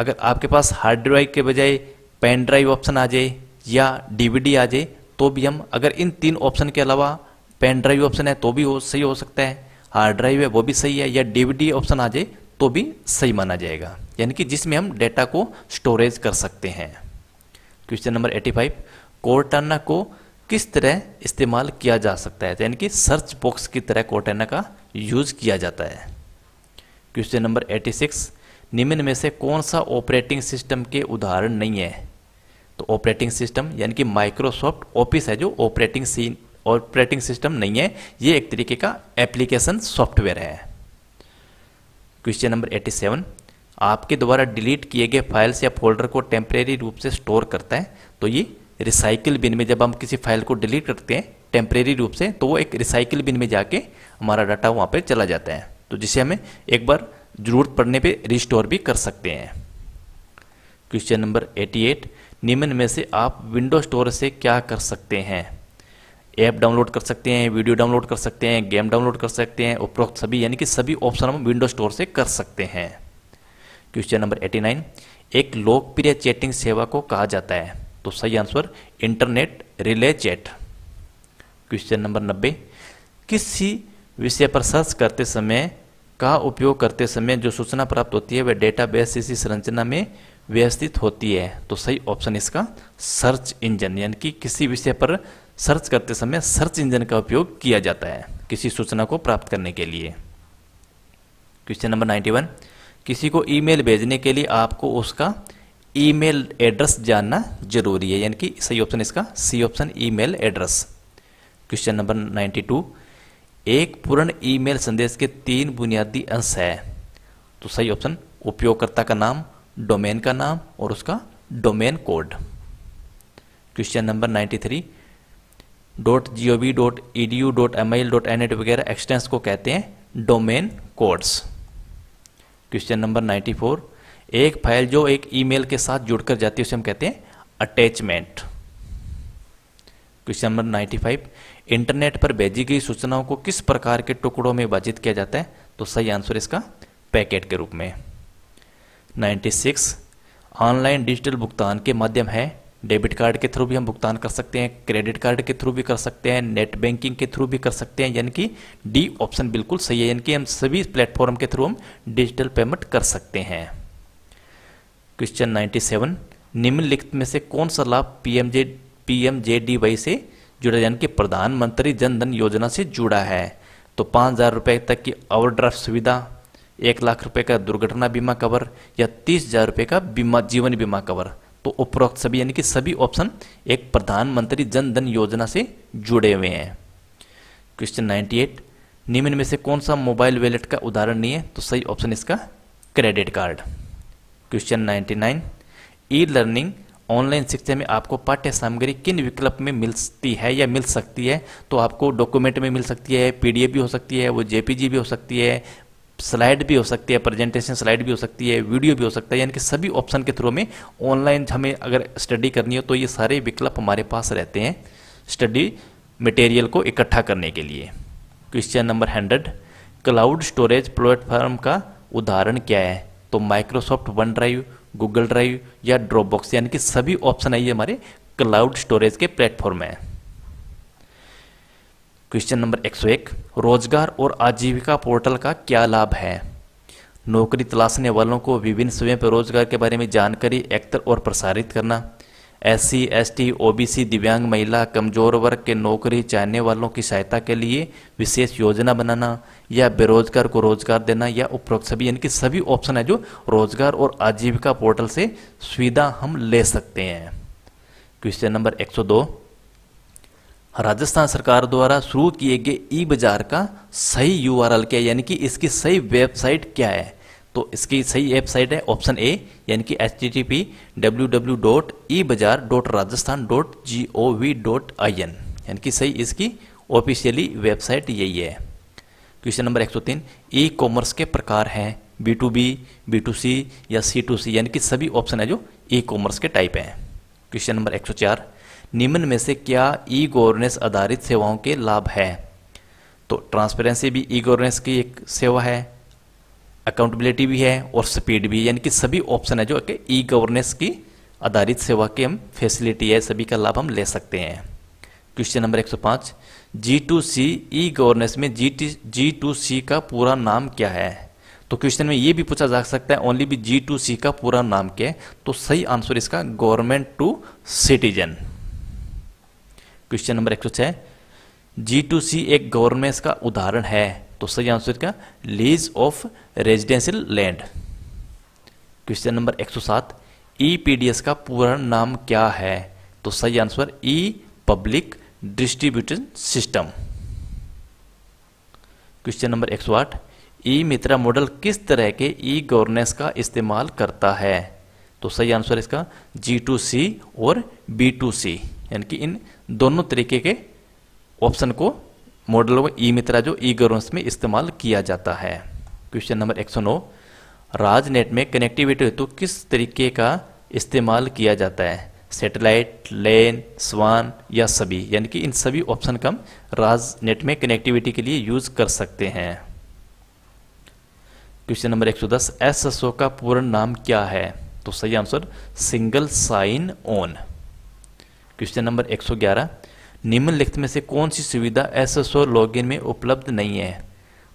अगर आपके पास हार्ड ड्राइव के बजाय पेन ड्राइव ऑप्शन आ जाए या डीवीडी आ जाए तो भी हम अगर इन तीन ऑप्शन के अलावा पेन ड्राइव ऑप्शन है तो भी हो सही हो सकता है हार्ड ड्राइव है वो भी सही है या डीवीडी ऑप्शन आ जाए तो भी सही माना जाएगा यानी कि जिसमें हम डेटा को स्टोरेज कर सकते हैं क्वेश्चन नंबर 85 कोर्टाना को किस तरह इस्तेमाल किया जा सकता है तो यानी कि सर्च बॉक्स की तरह कोर्टाना का यूज किया जाता है क्वेश्चन नंबर 86 निम्न में से कौन सा ऑपरेटिंग सिस्टम के उदाहरण नहीं है तो ऑपरेटिंग सिस्टम यानी कि माइक्रोसॉफ्ट ऑफिस है जो ऑपरेटिंग ऑपरेटिंग सिस्टम नहीं है ये एक तरीके का एप्लीकेशन सॉफ्टवेयर है क्वेश्चन नंबर 87 आपके द्वारा डिलीट किए गए फाइल्स या फोल्डर को टेम्परेरी रूप से स्टोर करता है तो ये रिसाइकिल बिन में जब हम किसी फाइल को डिलीट करते हैं टेम्परेरी रूप से तो वो एक रिसाइकिल बिन में जाके हमारा डाटा वहाँ पर चला जाता है तो जिसे हमें एक बार ज़रूरत पड़ने पर रिस्टोर भी कर सकते हैं क्वेश्चन नंबर 88 निम्न में से आप विंडो स्टोर से क्या कर सकते हैं ऐप डाउनलोड कर सकते हैं वीडियो डाउनलोड कर सकते हैं गेम डाउनलोड कर सकते हैं उपरोक्त सभी यानी कि सभी ऑप्शन हम विंडो स्टोर से कर सकते हैं क्वेश्चन नंबर 89 एक लोकप्रिय चैटिंग सेवा को कहा जाता है तो सही answer internet relay chat question number 90 किसी विषय पर सर्च करते समय का उपयोग करते समय जो सूचना प्राप्त होती है वह बेस इसी संरचना में व्यवस्थित होती है तो सही ऑप्शन इसका सर्च इंजन यानी कि किसी विषय पर सर्च करते समय सर्च इंजन का उपयोग किया जाता है किसी सूचना को प्राप्त करने के लिए क्वेश्चन नंबर नाइन्टी वन किसी को ईमेल भेजने के लिए आपको उसका ईमेल एड्रेस जानना जरूरी है यानी कि सही ऑप्शन इसका C option email address question number ninety two एक पूर्ण ईमेल संदेश के तीन बुनियादी अंश है तो सही ऑप्शन उपयोगकर्ता का नाम डोमेन का नाम और उसका domain code question number ninety three dot G O V dot E D U dot M I L dot net वगैरह एक्सटेंस को कहते हैं domain codes question number ninety four एक फाइल जो एक ईमेल के साथ जुड़कर जाती है उसे हम कहते हैं attachment question number ninety five internet पर भेजी गई सूचनाओं को किस प्रकार के टुकड़ों में विभाजित किया जाता है तो सही आंसर इसका पैकेट के रूप में नाइन्टी सिक्स ऑनलाइन डिजिटल भुगतान के माध्यम है डेबिट कार्ड के थ्रू भी हम भुगतान कर सकते हैं क्रेडिट कार्ड के थ्रू भी कर सकते हैं नेट बैंकिंग के थ्रू भी कर सकते हैं यानी कि डी ऑप्शन बिल्कुल सही है यानी कि हम सभी प्लेटफॉर्म के थ्रू हम डिजिटल पेमेंट कर सकते हैं क्वेश्चन सेवन निम्नलिखित में से कौन सा लाभ पीएमजे पीएमजेडीवाई से जुड़ा यानी कि प्रधानमंत्री जन धन योजना से जुड़ा है तो पाँच हज़ार रुपये तक की ओवरड्राफ्ट सुविधा एक लाख रुपये का दुर्घटना बीमा कवर या तीस हज़ार रुपये का बीमा जीवन बीमा कवर तो उपरोक्त सभी यानी कि सभी ऑप्शन एक प्रधानमंत्री जन धन योजना से जुड़े हुए हैं क्वेश्चन 98 निम्न में से कौन सा मोबाइल वैलेट का उदाहरण नहीं है तो सही ऑप्शन इसका credit card question ninety E learning online शिक्षा में आपको पाठ्य सामग्री किन विकल्प में मिलती है या मिल सकती है तो आपको डॉक्यूमेंट में मिल सकती है पीडीएफ भी हो सकती है वो जेपीजी भी हो सकती है स्लाइड भी हो सकती है प्रेजेंटेशन स्लाइड भी हो सकती है वीडियो भी हो सकता है यानी कि सभी ऑप्शन के थ्रू में ऑनलाइन हमें अगर स्टडी करनी हो तो ये सारे विकल्प हमारे पास रहते हैं स्टडी मटेरियल को इकट्ठा करने के लिए question number hundred cloud storage platform का उदाहरण क्या है तो Microsoft one drive Google drive या ड्रॉपबॉक्स यानी कि सभी ऑप्शन आइए हमारे क्लाउड स्टोरेज के प्लेटफॉर्म में है क्वेश्चन नंबर 101 रोजगार और आजीविका पोर्टल का क्या लाभ है नौकरी तलाशने वालों को विभिन्न स्वयं रोजगार के बारे में जानकारी एकत्र और प्रसारित करना S C S T O B C दिव्यांग महिला कमजोर वर्ग के नौकरी चाहने वालों की सहायता के लिए विशेष योजना बनाना या बेरोजगार को रोजगार देना या उपरोक्त सभी यानी कि सभी ऑप्शन है जो रोजगार और आजीविका पोर्टल से सुविधा हम ले सकते हैं क्वेश्चन नंबर 102 राजस्थान सरकार द्वारा शुरू किए गए ई बाजार का सही यू क्या है यानी कि इसकी सही वेबसाइट क्या है तो इसकी सही वेबसाइट है ऑप्शन ए यानी कि H T T P W W dot E Bazaar dot Rajasthan dot G O V dot I N यानी कि सही इसकी ऑफिशियली वेबसाइट यही है क्वेश्चन नंबर एक सौ तीन ई कॉमर्स के प्रकार हैं B to B B to C या सी टू सी यानी कि सभी ऑप्शन है जो ई कॉमर्स के टाइप हैं क्वेश्चन नंबर एक सौ चार निम्न में से क्या ई गवर्नेंस आधारित सेवाओं के लाभ है तो ट्रांसपेरेंसी भी ई गवर्नेंस की एक सेवा है अकाउंटेबिलिटी भी है और स्पीड भी यानी कि सभी ऑप्शन है जो कि ई गवर्नेंस की आधारित सेवा के हम फैसिलिटी है सभी का लाभ हम ले सकते हैं question number 105 G to C E governance में जी टी जी टू सी का पूरा नाम क्या है तो क्वेश्चन में ये भी पूछा जा सकता है ओनली भी जी टू सी का पूरा नाम क्या है तो सही आंसर इसका government to citizen question number एक सौ छः जी टू सी एक गवर्नमेंट का उदाहरण है तो सही आंसर का lease of residential land question number एक सौ सात ई पी डी एस का पूरा नाम क्या है तो सही answer E public distribution system question number एक सौ आठ ई e मित्रा मॉडल किस तरह के ई गवर्नेंस का इस्तेमाल करता है तो सही आंसर इसका जी टू सी और बी टू सी यानी कि इन दोनों तरीके के ऑप्शन को मॉडल में ई मित्रा जो ई e गवर्नेंस में इस्तेमाल किया जाता है क्वेश्चन नंबर एक सौ नौ राजनेट में कनेक्टिविटी हेतु तो किस तरीके का इस्तेमाल किया जाता है सैटेलाइट लेन स्वान या सभी यानी कि इन सभी ऑप्शन का हम राजनेट में कनेक्टिविटी के लिए यूज कर सकते हैं क्वेश्चन नंबर 110 एसएसओ का पूर्ण नाम क्या है तो सही answer single sign on question number 111 निम्नलिखित में से कौन सी सुविधा एस एस लॉगिन में उपलब्ध नहीं है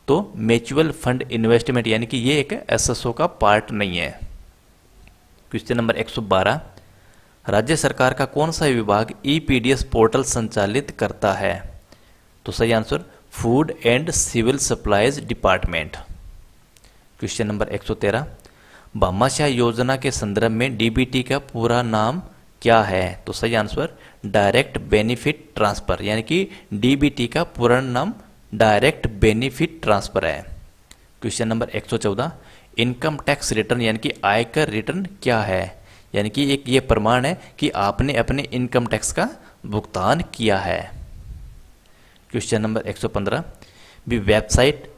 तो म्यूचुअल फंड इन्वेस्टमेंट यानी कि ये एक एसएसओ का पार्ट नहीं है क्वेश्चन नंबर 112 राज्य सरकार का कौन सा विभाग ईपीडीएस e पोर्टल संचालित करता है तो सही answer food and civil supplies department question number 113 Bhamashah योजना के संदर्भ में डीबीटी का पूरा नाम क्या है तो सही आंसर डायरेक्ट बेनिफिट ट्रांसफर यानी कि डीबीटी का पूर्ण नाम डायरेक्ट बेनिफिट ट्रांसफर है question number 114 income tax return यानी कि आयकर रिटर्न क्या है यानी कि एक ये प्रमाण है कि आपने अपने इनकम टैक्स का भुगतान किया है क्वेश्चन नंबर 115 भी website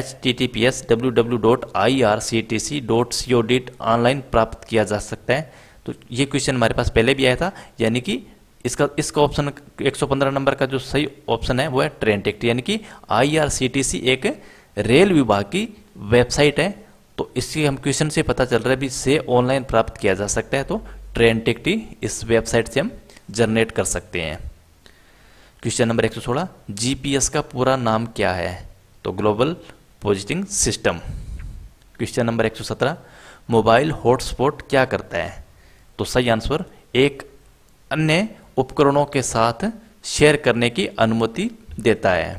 H T T P S W W dot I R C T C dot C O D online प्राप्त किया जा सकता है तो ये क्वेश्चन हमारे पास पहले भी आया था यानी कि इसका इसका ऑप्शन 115 नंबर का जो सही ऑप्शन है वो है ट्रेन टिकट यानी कि आईआरसीटीसी एक रेल विभाग की वेबसाइट है तो इससे हम क्वेश्चन से पता चल रहा है भी से ऑनलाइन प्राप्त किया जा सकता है तो ट्रेन टिकट ही इस वेबसाइट से हम जनरेट कर सकते हैं क्वेश्चन नंबर एक जीपीएस का पूरा नाम क्या है तो global positioning system question number 117 mobile hotspot क्या करता है तो सही आंसर एक अन्य उपकरणों के साथ शेयर करने की अनुमति देता है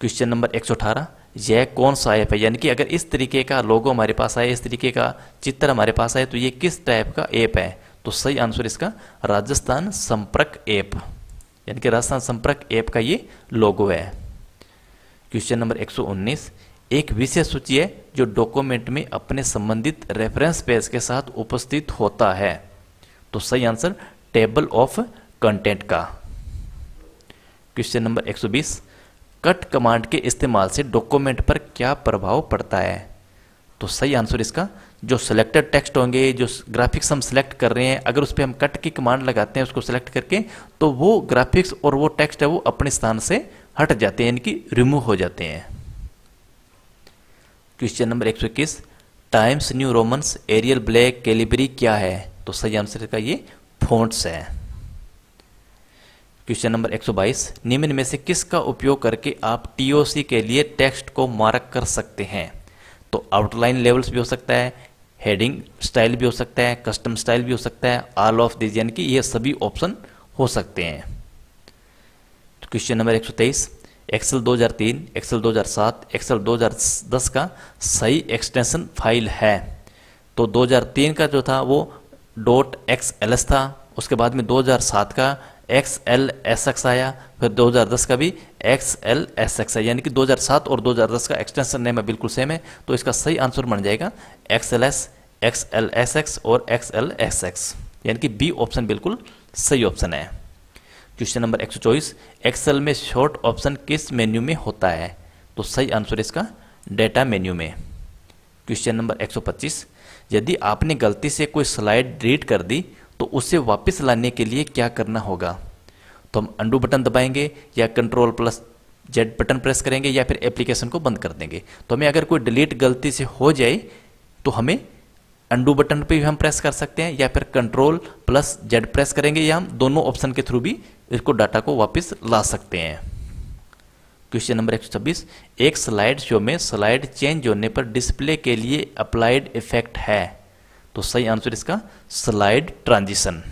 क्वेश्चन नंबर 118 यह कौन सा ऐप है यानी कि अगर इस तरीके का लोगो हमारे पास आए इस तरीके का चित्र हमारे पास आए तो ये किस टाइप का ऐप है तो सही आंसर इसका राजस्थान संपर्क ऐप यानी कि राजस्थान संपर्क ऐप का ये लोगो है क्वेश्चन नंबर एक विषय सूची है जो डॉक्यूमेंट में अपने संबंधित रेफरेंस पेज के साथ उपस्थित होता है तो सही आंसर टेबल ऑफ कंटेंट का क्वेश्चन नंबर 120 कट कमांड के इस्तेमाल से डॉक्यूमेंट पर क्या प्रभाव पड़ता है तो सही आंसर इसका जो सिलेक्टेड टेक्स्ट होंगे जो ग्राफिक्स हम सिलेक्ट कर रहे हैं अगर उस पर हम कट की कमांड लगाते हैं उसको सिलेक्ट करके तो वो ग्राफिक्स और वो टेक्स्ट है वो अपने स्थान से हट जाते हैं यानी कि रिमूव हो जाते हैं क्वेश्चन नंबर एक सौ इक्कीस Times New Romans Arial Black Calibri क्या है तो सही आंसर का ये फोन्ट्स है क्वेश्चन नंबर 122 निम्न में से किसका उपयोग करके आप टीओसी के लिए टेक्स्ट को मार्क कर सकते हैं तो आउटलाइन लेवल्स भी हो सकता है हेडिंग स्टाइल भी हो सकता है कस्टम स्टाइल भी हो सकता है ऑल ऑफ दिज यानी कि ये सभी ऑप्शन हो सकते हैं तो क्वेश्चन नंबर तेईस एक्सेल 2003, एक्सेल 2007, एक्सेल 2010 का सही एक्सटेंशन फाइल है तो 2003 का जो था वो डॉट एक्स था उसके बाद में 2007 का एक्स एल एस एक्स आया फिर 2010 का भी एक्स एल एस एक्स आया यानी कि 2007 और 2010 का एक्सटेंशन नेम है बिल्कुल सेम है तो इसका सही आंसर बन जाएगा X L S X L S X और एक्स एल एस एक्स यानी कि बी ऑप्शन बिल्कुल सही ऑप्शन है क्वेश्चन नंबर एक एक्सेल में शॉर्ट ऑप्शन किस मेन्यू में होता है तो सही आंसर इसका डेटा मेन्यू में क्वेश्चन नंबर 125 यदि आपने गलती से कोई स्लाइड डिलीट कर दी तो उसे वापस लाने के लिए क्या करना होगा तो हम अंडू बटन दबाएंगे या control plus Z button press करेंगे या फिर एप्लीकेशन को बंद कर देंगे तो हमें अगर कोई डिलीट गलती से हो जाए तो हमें अंडू बटन पे भी हम प्रेस कर सकते हैं या फिर कंट्रोल प्लस जेड प्रेस करेंगे या हम दोनों ऑप्शन के थ्रू भी इसको डाटा को वापस ला सकते हैं क्वेश्चन नंबर 126 एक स्लाइड शो में स्लाइड चेंज होने पर डिस्प्ले के लिए अप्लाइड इफेक्ट है तो सही आंसर इसका स्लाइड ट्रांजिशन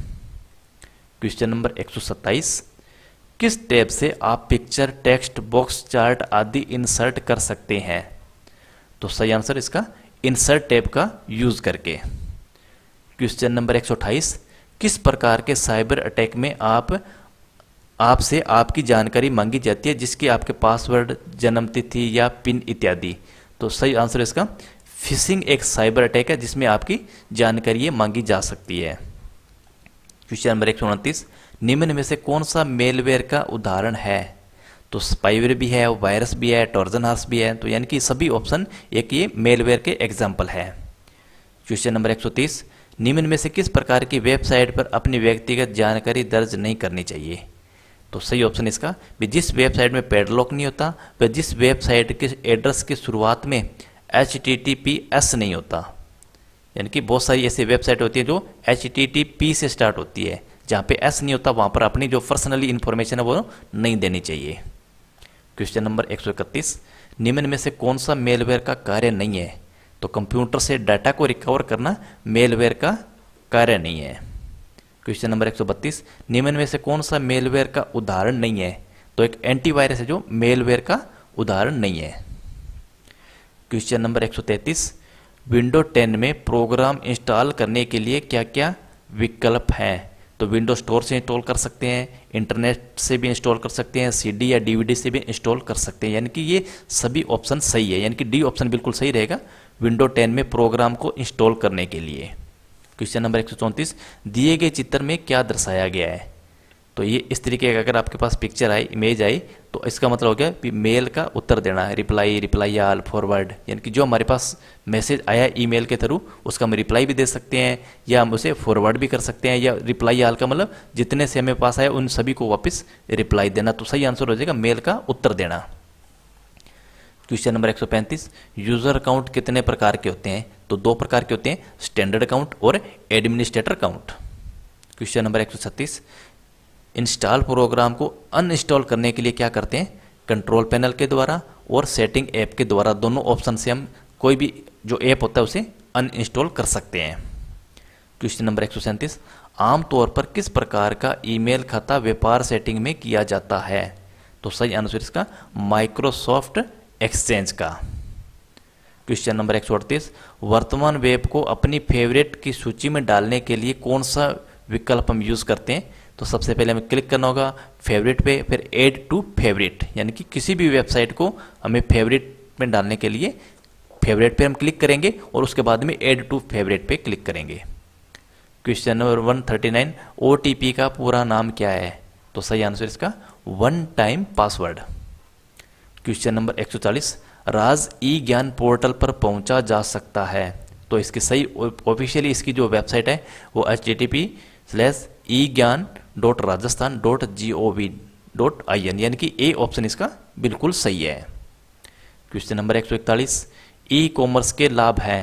क्वेश्चन नंबर 127 किस टैब से आप पिक्चर टेक्स्ट बॉक्स चार्ट आदि इंसर्ट कर सकते हैं तो सही आंसर इसका इंसर्ट टैब का यूज करके क्वेश्चन नंबर एक किस प्रकार के साइबर अटैक में आप आपसे आपकी जानकारी मांगी जाती है जिसकी आपके पासवर्ड जन्म तिथि या पिन इत्यादि तो सही आंसर इसका फिशिंग एक साइबर अटैक है जिसमें आपकी जानकारी मांगी जा सकती है क्वेश्चन नंबर एक सौ उनतीस निम्न में से कौन सा मेलवेयर का उदाहरण है तो स्पाइवेयर भी है वायरस भी है टॉर्जन हार्स भी है तो यानी कि सभी ऑप्शन एक ये मेलवेयर के एग्जाम्पल है क्वेश्चन नंबर एक सौ तीस निम्न में से किस प्रकार की वेबसाइट पर अपनी व्यक्तिगत जानकारी दर्ज नहीं करनी चाहिए तो सही ऑप्शन इसका भी जिस वेबसाइट में पैडलॉक नहीं होता वह जिस वेबसाइट के एड्रेस की शुरुआत में एच नहीं होता यानी कि बहुत सारी ऐसी वेबसाइट होती है जो एच से स्टार्ट होती है जहाँ पे एस नहीं होता वहाँ पर अपनी जो पर्सनली इन्फॉर्मेशन है वो नहीं देनी चाहिए क्वेश्चन नंबर एक निम्न में से कौन सा मेलवेयर का कार्य नहीं है तो कंप्यूटर से डाटा को रिकवर करना मेलवेयर का कार्य नहीं है क्वेश्चन नंबर 132 निम्न में से कौन सा मेलवेयर का उदाहरण नहीं है तो एक एंटीवायरस है जो मेलवेयर का उदाहरण नहीं है क्वेश्चन नंबर 133 विंडो 10 में प्रोग्राम इंस्टॉल करने के लिए क्या क्या विकल्प हैं तो विंडो स्टोर से इंस्टॉल कर सकते हैं इंटरनेट से भी इंस्टॉल कर सकते हैं सीडी या डीवीडी से भी इंस्टॉल कर सकते हैं यानी कि ये सभी ऑप्शन सही है यानी कि डी ऑप्शन बिल्कुल सही रहेगा विंडो 10 में प्रोग्राम को इंस्टॉल करने के लिए क्वेश्चन नंबर एक दिए गए चित्र में क्या दर्शाया गया है तो ये इस तरीके का अगर आपके पास पिक्चर आई इमेज आई तो इसका मतलब हो गया कि मेल का उत्तर देना है रिप्लाई रिप्लाई आल फॉरवर्ड यानी कि जो हमारे पास मैसेज आया ईमेल के थ्रू उसका हम रिप्लाई भी दे सकते हैं या हम उसे फॉरवर्ड भी कर सकते हैं या रिप्लाई आल का मतलब जितने से हमें पास आया उन सभी को वापस रिप्लाई देना तो सही आंसर हो जाएगा मेल का उत्तर देना क्वेश्चन नंबर 135 यूजर अकाउंट कितने प्रकार के होते हैं तो दो प्रकार के होते हैं स्टैंडर्ड अकाउंट और administrator account question number 136 install program को अनइंस्टॉल करने के लिए क्या करते हैं कंट्रोल पैनल के द्वारा और सेटिंग ऐप के द्वारा दोनों ऑप्शन से हम कोई भी जो ऐप होता है उसे अनइंस्टॉल कर सकते हैं क्वेश्चन नंबर एक आमतौर पर किस प्रकार का ईमेल खाता व्यापार सेटिंग में किया जाता है तो सही आंसर इसका माइक्रोसॉफ्ट एक्सचेंज का क्वेश्चन नंबर एक सौ अड़तीस वर्तमान वेब को अपनी फेवरेट की सूची में डालने के लिए कौन सा विकल्प हम यूज़ करते हैं तो सबसे पहले हमें क्लिक करना होगा फेवरेट पे फिर ऐड टू फेवरेट यानी कि किसी भी वेबसाइट को हमें फेवरेट में डालने के लिए फेवरेट पे हम क्लिक करेंगे और उसके बाद में ऐड टू फेवरेट पे क्लिक करेंगे question number one thirty nine O का पूरा नाम क्या है तो सही आंसर इसका one time password question number 140 Raj E Gyan portal पर पहुंचा जा सकता है तो इसके सही ऑफिशियली इसकी जो वेबसाइट है वो H D T P slash E Gyan dot Rajasthan dot G O V dot I N यानी कि ए ऑप्शन इसका बिल्कुल सही है क्वेश्चन नंबर 141 ई कॉमर्स के लाभ हैं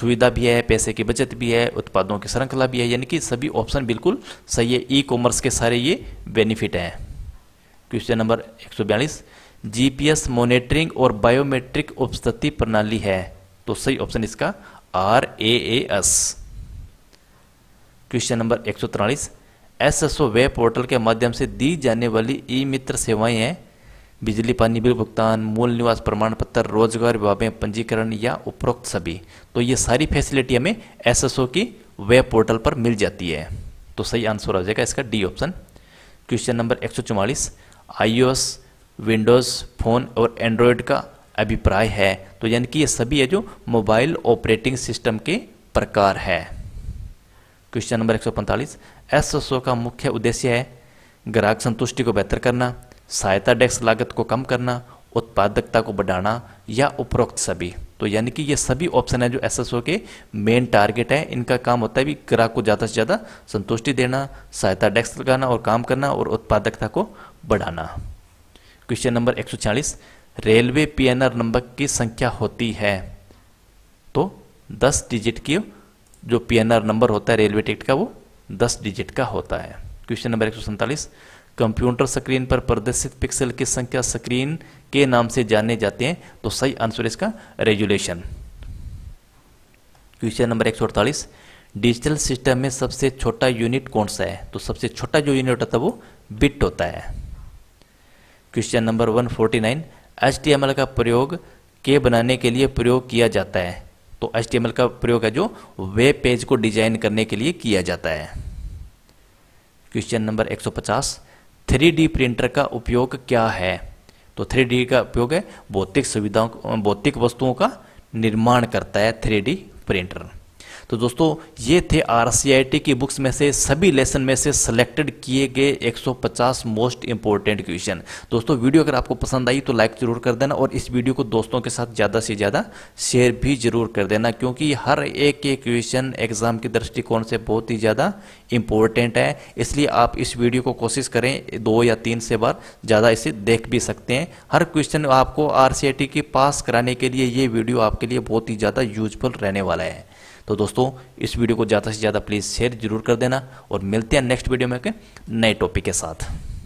सुविधा भी है पैसे की बचत भी है उत्पादों की श्रृंखला भी है यानी कि सभी ऑप्शन बिल्कुल सही है ई कॉमर्स के सारे ये बेनिफिट हैं क्वेश्चन नंबर 142 जीपीएस मॉनिटरिंग और बायोमेट्रिक उपस्थिति प्रणाली है तो सही ऑप्शन इसका R A S question number एक सौ तिरालीस S S O web portal के माध्यम से दी जाने वाली ई मित्र सेवाएं हैं बिजली पानी बिल भुगतान मूल निवास प्रमाण पत्र रोजगार विभागें पंजीकरण या उपरोक्त सभी तो ये सारी फैसिलिटी हमें एसएसओ की वेब पोर्टल पर मिल जाती है तो सही आंसर हो जाएगा इसका डी ऑप्शन क्वेश्चन नंबर एक सौ चौवालीस I O S Windows phone और एंड्रॉयड का अभिप्राय है तो यानी कि ये सभी है जो मोबाइल ऑपरेटिंग सिस्टम के प्रकार है क्वेश्चन नंबर 145 एसएसओ का मुख्य उद्देश्य है ग्राहक संतुष्टि को बेहतर करना सहायता डेस्क लागत को कम करना उत्पादकता को बढ़ाना या उपरोक्त सभी तो यानी कि ये सभी ऑप्शन है जो एसएसओ के मेन टारगेट है इनका काम होता है भी ग्राहक को ज़्यादा से ज़्यादा संतुष्टि देना सहायता डेस्क लगाना और काम करना और उत्पादकता को बढ़ाना question number 140 railway PNR number की संख्या होती है तो 10 डिजिट की जो पीएनआर नंबर होता है रेलवे टिकट का वो 10 डिजिट का होता है क्वेश्चन नंबर एक कंप्यूटर स्क्रीन पर प्रदर्शित पिक्सल की संख्या स्क्रीन के नाम से जाने जाते हैं तो सही आंसर इसका रेजुलेशन क्वेश्चन नंबर एक डिजिटल सिस्टम में सबसे छोटा यूनिट कौन सा है तो सबसे छोटा जो यूनिट होता है वो बिट होता है क्वेश्चन नंबर 149 एचटीएमएल का प्रयोग के बनाने के लिए प्रयोग किया जाता है तो एचटीएमएल का प्रयोग है जो वेब पेज को डिजाइन करने के लिए किया जाता है क्वेश्चन नंबर 150 3D प्रिंटर का उपयोग क्या है तो थ्री का उपयोग है भौतिक सुविधाओं भौतिक वस्तुओं का निर्माण करता है थ्री प्रिंटर तो दोस्तों ये थे आर की बुक्स में से सभी लेसन में से सिलेक्टेड किए गए 150 मोस्ट इंपॉर्टेंट क्वेश्चन दोस्तों वीडियो अगर आपको पसंद आई तो लाइक जरूर कर देना और इस वीडियो को दोस्तों के साथ ज़्यादा से ज़्यादा शेयर भी जरूर कर देना क्योंकि हर एक एक क्वेश्चन एग्जाम के दृष्टिकोण से बहुत ही ज़्यादा इंपॉर्टेंट है इसलिए आप इस वीडियो को कोशिश करें दो या तीन से बार ज़्यादा इसे देख भी सकते हैं हर क्वेश्चन आपको आर की पास कराने के लिए ये वीडियो आपके लिए बहुत ही ज़्यादा यूजफुल रहने वाला है तो दोस्तों इस वीडियो को ज़्यादा से ज़्यादा प्लीज़ शेयर जरूर कर देना और मिलते हैं नेक्स्ट वीडियो में के नए टॉपिक के साथ